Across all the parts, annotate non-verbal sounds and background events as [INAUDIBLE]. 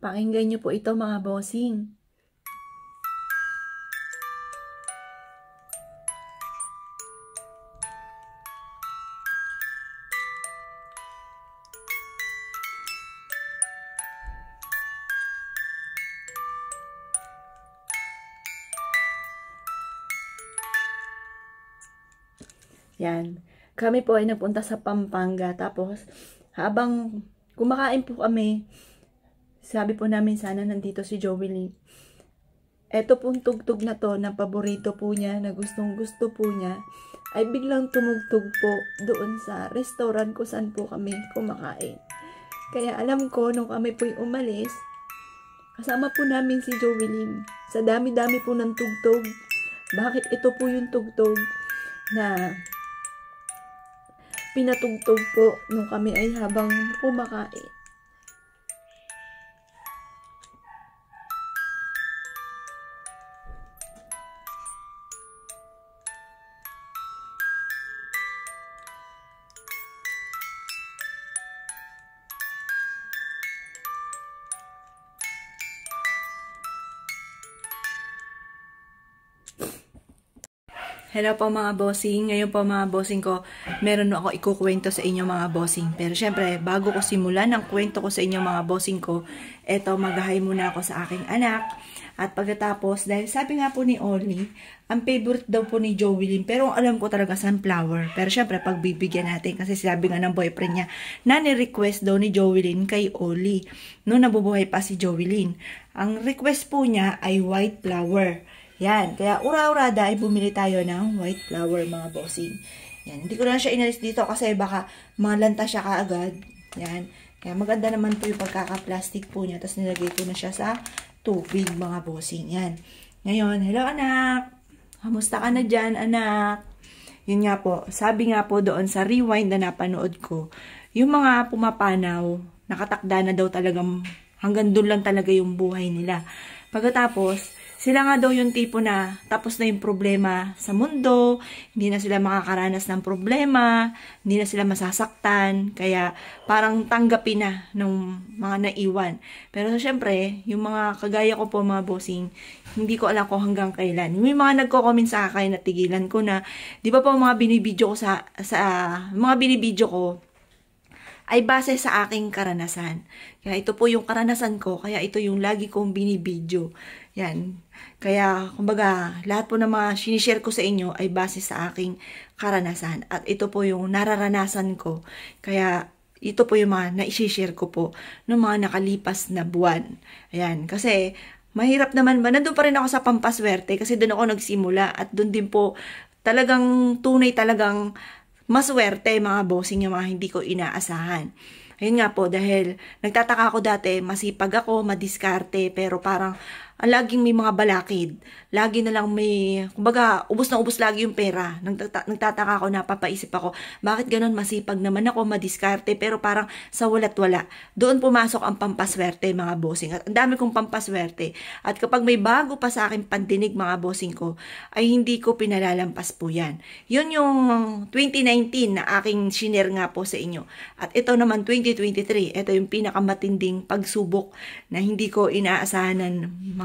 Pakinggan niyo po ito mga bossing. Yan. Kami po ay nagpunta sa Pampanga. Tapos, habang kumakain po kami, sabi po namin sana nandito si Joey Lee. Ito pong tugtog na to ng paborito po niya, na gustong gusto po niya, ay biglang tumugtog po doon sa restaurant kung saan po kami kumakain. Kaya alam ko, nung kami po'y umalis, kasama po namin si Joey Lim. Sa dami-dami po ng tugtog, bakit ito po yung tugtog na pinatugtog po nung kami ay habang kumakain. Hello po mga bossing. Ngayon po mga bossing ko, meron ako ikukwento sa inyo mga bossing. Pero syempre, bago ko simulan ang kwento ko sa inyo mga bossing ko, eto magahay muna ako sa aking anak. At pagkatapos, dahil sabi nga po ni Ollie, ang favorite daw po ni Joelyn, pero alam ko talaga sunflower. Pero syempre, pagbibigyan natin kasi sabi nga ng boyfriend niya na ni-request daw ni Joelyn kay Ollie. No, nabubuhay pa si Joelyn. Ang request po niya ay white flower. Yan, kaya ura urada dahil bumili tayo ng white flower mga bossing. Yan, hindi ko lang siya inalis dito kasi baka malanta siya kaagad. Yan, kaya maganda naman po yung pagkaka-plastic po niya. Tapos nilagay ko na siya sa tubig mga bossing. Yan. Ngayon, hello anak! Kamusta ka na dyan anak? Yun nga po, sabi nga po doon sa rewind na napanood ko, yung mga pumapanaw, nakatakda na daw talagang hanggang doon lang talaga yung buhay nila. Pagkatapos, sila nga daw yung tipo na tapos na yung problema sa mundo, hindi na sila makakaranas ng problema, hindi na sila masasaktan, kaya parang tanggapin na ng mga naiwan. Pero siyempre, yung mga kagaya ko po mga bossing, hindi ko alam ko hanggang kailan. May mga nagko-comment sa akin na tigilan ko na, di ba po mga binibidyo ko sa, sa mga binibidyo ko, ay base sa aking karanasan. Kaya ito po yung karanasan ko, kaya ito yung lagi kong binibidyo. Yan. Kaya, kumbaga, lahat po ng mga sinishare ko sa inyo ay base sa aking karanasan. At ito po yung nararanasan ko. Kaya, ito po yung mga naisishare ko po ng mga nakalipas na buwan. Ayan. Kasi, mahirap naman ba? Nandun pa rin ako sa pampaswerte kasi doon ako nagsimula at doon din po talagang tunay talagang maswerte mga bossing yung mga hindi ko inaasahan. Ayun nga po, dahil nagtataka ako dati, masipag ako, madiskarte, pero parang ang laging may mga balakid. Lagi na lang may, kumbaga, ubos na ubos lagi yung pera. Nagtata nagtataka ako, napapaisip ako, bakit ganun masipag naman ako, madiskarte, pero parang sa walat-wala. Doon pumasok ang pampaswerte, mga bossing. At ang dami kong pampaswerte. At kapag may bago pa sa akin pandinig, mga bossing ko, ay hindi ko pinalalampas po yan. Yun yung 2019 na aking shiner nga po sa inyo. At ito naman, 2023, ito yung pinakamatinding pagsubok na hindi ko inaasahan ng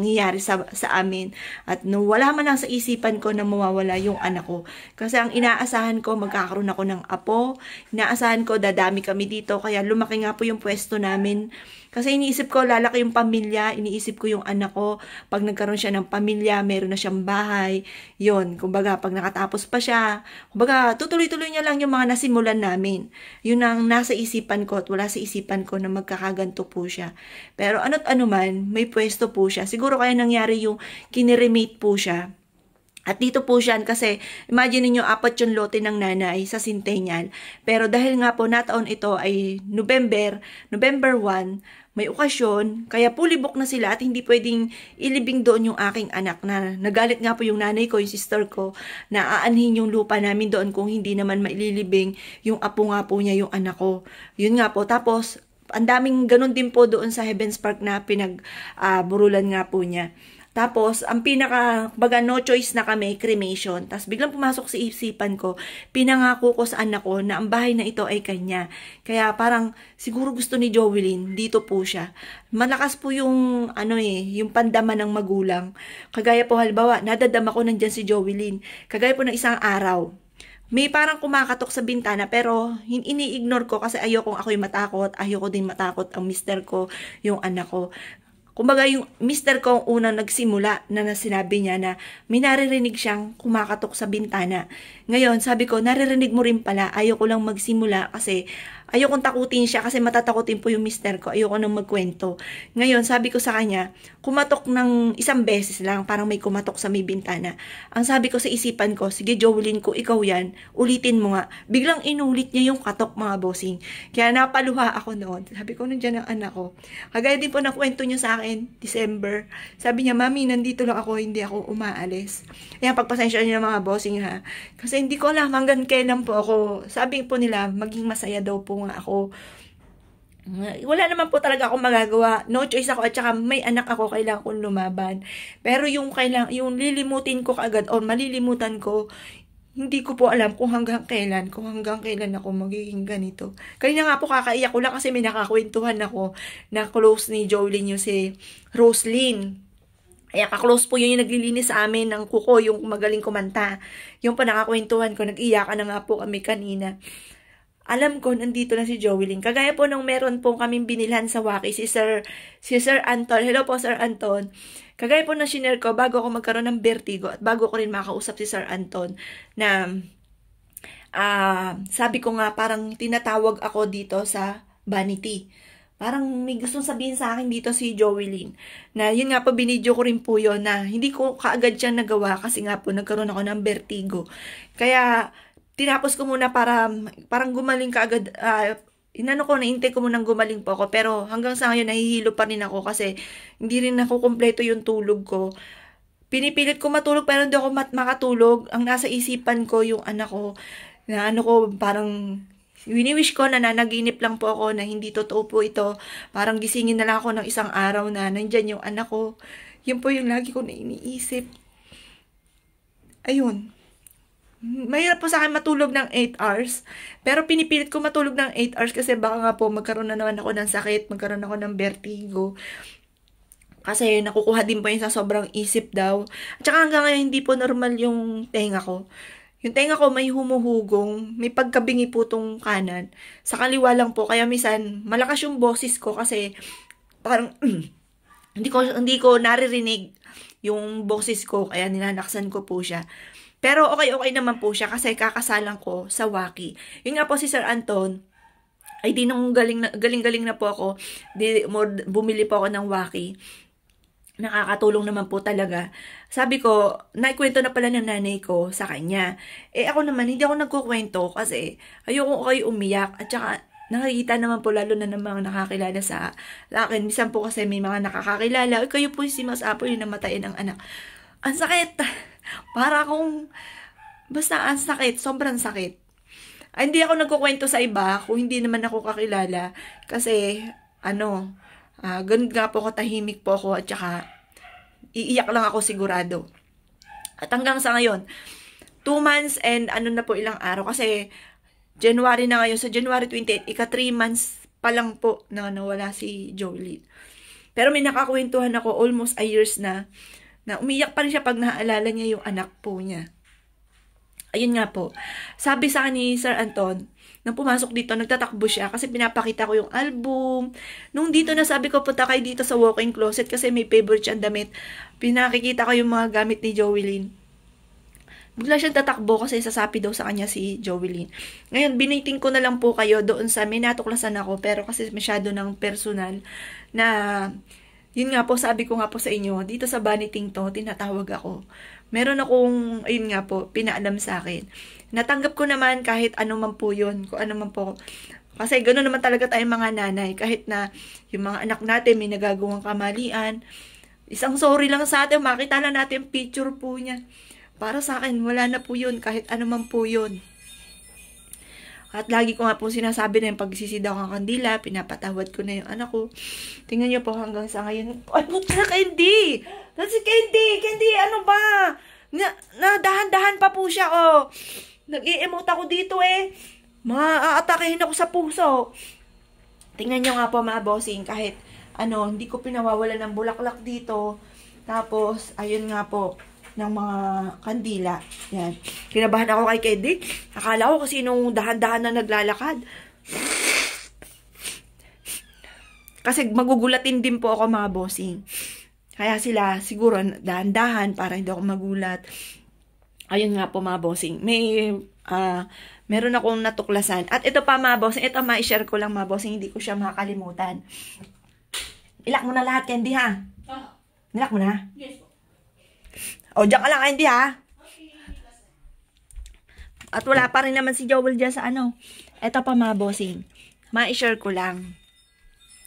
mangyayari sa, sa amin. At no, wala man lang sa isipan ko na mawawala yung anak ko. Kasi ang inaasahan ko, magkakaroon ako ng apo. Inaasahan ko, dadami kami dito. Kaya lumaki nga po yung pwesto namin. Kasi iniisip ko, lalaki yung pamilya, iniisip ko yung anak ko. Pag nagkaroon siya ng pamilya, meron na siyang bahay. Yun, kumbaga, pag nakatapos pa siya, kumbaga, tutuloy-tuloy niya lang yung mga nasimulan namin. Yun ang nasa isipan ko at wala sa isipan ko na magkakaganto po siya. Pero ano't ano man, may pwesto po siya. Siguro siguro kaya nangyari yung kiniremate po siya. At dito po siya, kasi imagine niyo apat yung lote ng nanay sa Centennial. Pero dahil nga po nataon ito ay November, November 1, may okasyon, kaya pulibok na sila at hindi pwedeng ilibing doon yung aking anak na nagalit nga po yung nanay ko, yung sister ko, na aanhin yung lupa namin doon kung hindi naman maililibing yung apo nga po niya yung anak ko. Yun nga po. Tapos, ang daming ganun din po doon sa Heaven's Park na pinagburulan ah, uh, nga po niya. Tapos, ang pinaka, baga no choice na kami, cremation. Tapos biglang pumasok sa isipan ko, pinangako ko sa anak ko na ang bahay na ito ay kanya. Kaya parang, siguro gusto ni Jovelyn, dito po siya. Malakas po yung, ano eh, yung pandama ng magulang. Kagaya po halimbawa, nadadama ko nandyan si Jovelyn. Kagaya po ng isang araw, may parang kumakatok sa bintana pero ini-ignore ko kasi ayokong ako'y matakot, ayoko din matakot ang mister ko, yung anak ko. Kumbaga yung mister ko ang unang nagsimula na nasinabi niya na may naririnig siyang kumakatok sa bintana. Ngayon, sabi ko, naririnig mo rin pala, ayoko lang magsimula kasi Ayokong takutin siya kasi matatakutin po yung mister ko. Ayoko nang magkwento. Ngayon, sabi ko sa kanya, kumatok ng isang beses lang, parang may kumatok sa may bintana. Ang sabi ko sa isipan ko, sige Jolene ko, ikaw yan, ulitin mo nga. Biglang inulit niya yung katok mga bossing. Kaya napaluha ako noon. Sabi ko, nandiyan ang anak ko. Kagaya din po ng kwento niya sa akin, December. Sabi niya, mami, nandito lang ako, hindi ako umaalis. Ayan, pagpasensya niyo mga bossing ha. Kasi hindi ko alam hanggang kailan po ako. Sabi po nila, maging masaya daw po nga ako. Wala naman po talaga akong magagawa. No choice ako at saka may anak ako, kailangan kong lumaban. Pero yung, kailang, yung lilimutin ko kaagad or malilimutan ko, hindi ko po alam kung hanggang kailan, kung hanggang kailan ako magiging ganito. Kanina nga po kakaiyak ko lang kasi may nakakwentuhan ako na close ni Jolene yung si Roslyn. Kaya kaklose po yun yung naglilinis sa amin ng kuko, yung magaling kumanta. Yung pa nakakwentuhan ko, nag-iyakan na nga po kami kanina alam ko nandito na si Joeline. Kagaya po nung meron po kaming binilhan sa Waki, si Sir, si Sir Anton. Hello po, Sir Anton. Kagaya po na shinare ko bago ako magkaroon ng vertigo at bago ko rin makausap si Sir Anton na uh, sabi ko nga parang tinatawag ako dito sa vanity. Parang may gustong sabihin sa akin dito si Joeline. Na yun nga po, binidyo ko rin po yun na hindi ko kaagad siyang nagawa kasi nga po nagkaroon ako ng vertigo. Kaya tinapos ko muna para parang gumaling kaagad agad. Uh, inano ko, naintay ko munang gumaling po ako. Pero hanggang sa ngayon, nahihilo pa rin ako kasi hindi rin ako kumpleto yung tulog ko. Pinipilit ko matulog pero hindi ako mat makatulog. Ang nasa isipan ko yung anak ko na ano ko parang wini-wish ko na nanaginip lang po ako na hindi totoo po ito. Parang gisingin na lang ako ng isang araw na nandyan yung anak ko. Yun po yung lagi ko na iniisip. Ayun mahirap po sa akin matulog ng 8 hours. Pero pinipilit ko matulog ng 8 hours kasi baka nga po magkaroon na naman ako ng sakit, magkaroon ako ng vertigo. Kasi nakukuha din po yun sa sobrang isip daw. At saka hanggang ngayon hindi po normal yung tenga ko. Yung tenga ko may humuhugong, may pagkabingi po tong kanan. Sa kaliwa lang po, kaya minsan malakas yung boses ko kasi parang [CLEARS THROAT] hindi ko hindi ko naririnig yung boses ko kaya ninanaksan ko po siya. Pero okay-okay naman po siya kasi kakasalan ko sa Waki. Yung nga po si Sir Anton, ay di nung galing-galing na, na po ako, di, bumili po ako ng Waki. Nakakatulong naman po talaga. Sabi ko, naikwento na pala ng nanay ko sa kanya. Eh ako naman, hindi ako nagkukwento kasi ayoko kayo umiyak at saka nakikita naman po lalo na ng mga nakakilala sa akin. Misan po kasi may mga nakakakilala, kayo po si Mas Apo yung namatay ng anak. Ang sakit! Para kung, basta ang sakit, sobrang sakit. Ay, hindi ako nagkukwento sa iba kung hindi naman ako kakilala. Kasi, ano, uh, ganun nga po ako, tahimik po ako, at saka, iiyak lang ako sigurado. At hanggang sa ngayon, 2 months and ano na po ilang araw, kasi January na ngayon, sa January 28, ika 3 months pa lang po na nawala si Jolene. Pero may nakakwentuhan ako almost a years na na umiyak pa rin siya pag naaalala niya yung anak po niya. Ayun nga po. Sabi sa akin ni Sir Anton, nang pumasok dito, nagtatakbo siya kasi pinapakita ko yung album. Nung dito na sabi ko, punta kayo dito sa walk-in closet kasi may favorite siyang damit. Pinakikita ko yung mga gamit ni Joeline. Bigla siyang tatakbo kasi sasapi daw sa kanya si Joeline. Ngayon, biniting ko na lang po kayo doon sa may natuklasan ako pero kasi masyado ng personal na yun nga po, sabi ko nga po sa inyo, dito sa baniting to, tinatawag ako. Meron akong, ayun nga po, pinaalam sa akin. Natanggap ko naman kahit ano man po yun, kung ano man po. Kasi ganoon naman talaga tayong mga nanay, kahit na yung mga anak natin may nagagawang kamalian. Isang sorry lang sa atin, makita na natin picture po niya. Para sa akin, wala na po yun, kahit ano man po yun. At lagi ko nga po sinasabi na yung pagsisidaw ng kandila, pinapatawad ko na yung anak ko. Tingnan niyo po hanggang sa ngayon. Ano buta na Candy! That's Candy! Candy, ano ba? Na, nadahan-dahan pa po siya, oh. Nag-i-emote ako dito, eh. Maaatakehin ako sa puso. Tingnan niyo nga po, mga bossing, kahit ano, hindi ko pinawawala ng bulaklak dito. Tapos, ayun nga po, ng mga kandila. Yan. Kinabahan ako kay Kedik. Akala ko kasi nung dahan-dahan na naglalakad. Kasi magugulatin din po ako mga bossing. Kaya sila siguro dahan-dahan para hindi ako magulat. Ayun nga po mga bossing. May uh, meron akong natuklasan. At ito pa mga bossing. Ito ma-share ko lang mga bossing. Hindi ko siya makakalimutan. Ilak mo na lahat, Candy ha? Oh. Nilak mo na? Yes po. O, dyan ka lang, Andy, ha? At wala pa rin naman si Joel dyan sa ano. Eto pa, mga bossing. Ma-share ko lang.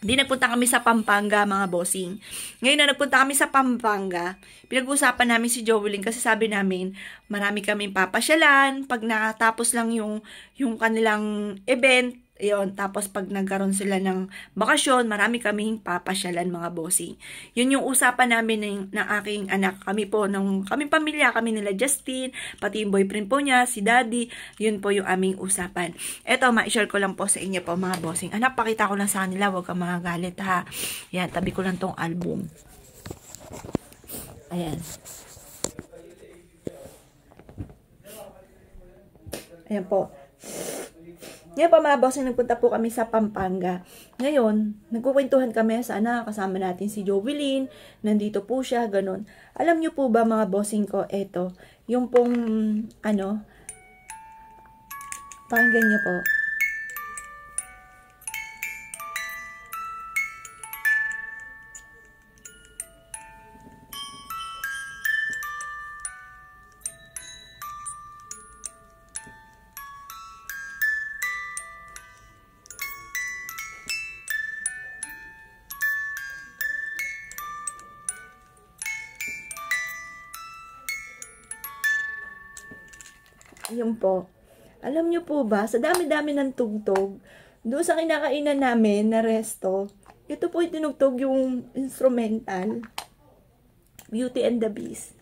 Di nagpunta kami sa Pampanga, mga bossing. Ngayon na nagpunta kami sa Pampanga, pinag-uusapan namin si Jovelyn kasi sabi namin, marami kaming papasyalan. Pag nakatapos lang yung, yung kanilang event, Yon, tapos pag nagkaroon sila ng bakasyon, marami kaming papasyalan mga bossing. Yun yung usapan namin ng, ng aking anak. Kami po, ng kami pamilya, kami nila Justin, pati yung boyfriend po niya, si daddy, yun po yung aming usapan. Eto, ma-share ko lang po sa inyo po mga bossing. Anak, pakita ko lang sa kanila, huwag kang magagalit ha. Yan, tabi ko lang tong album. Ayan. Ayan po. Ngayon pa mga bossing, nagpunta po kami sa Pampanga. Ngayon, nagkukwentuhan kami sa anak, kasama natin si Jovelyn, nandito po siya, ganun. Alam niyo po ba mga bossing ko, eto, yung pong, ano, pakinggan niyo po. Yun po. Alam nyo po ba, sa dami-dami ng tugtog, doon sa kinakainan namin na resto, ito po yung tinugtog yung instrumental. Beauty and the Beast.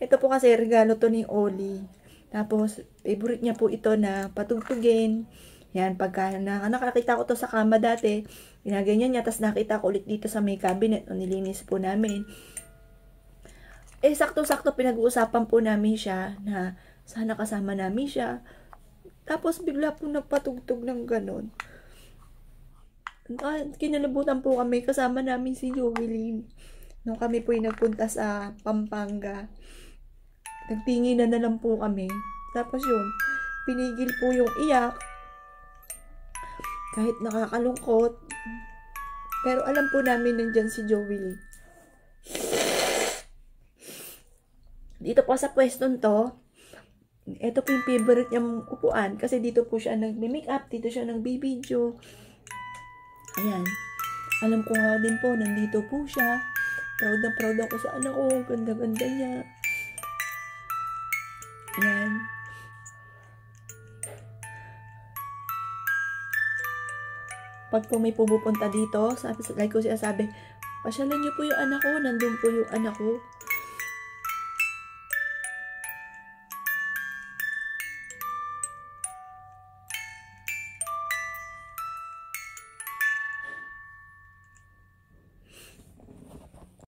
Ito po kasi regalo to ni Oli. Tapos, favorite niya po ito na patugtugin. Yan, pagka na, nakakita ko to sa kama dati, ginaganyan niya, tapos nakita ko ulit dito sa may cabinet, o nilinis po namin. Eh, sakto-sakto pinag-uusapan po namin siya na sana kasama namin siya. Tapos bigla po nagpatugtog ng ganon. Ah, Kinalabutan po kami, kasama namin si Joeline. Nung kami po ay nagpunta sa Pampanga, nagtinginan na lang po kami. Tapos yun, pinigil po yung iyak. Kahit nakakalungkot. Pero alam po namin nandyan si Joeline. Dito po sa pwestong to, ito po yung favorite niyang upuan kasi dito po siya nag-make up, dito siya nag-video. Ayan. Alam ko nga din po, nandito po siya. Proud na proud ako sa anak ko. Ganda-ganda niya. Ayan. Pag po may pumupunta dito, sabi, like ko siya sabi, pasyalan niyo po yung anak ko, nandun po yung anak ko.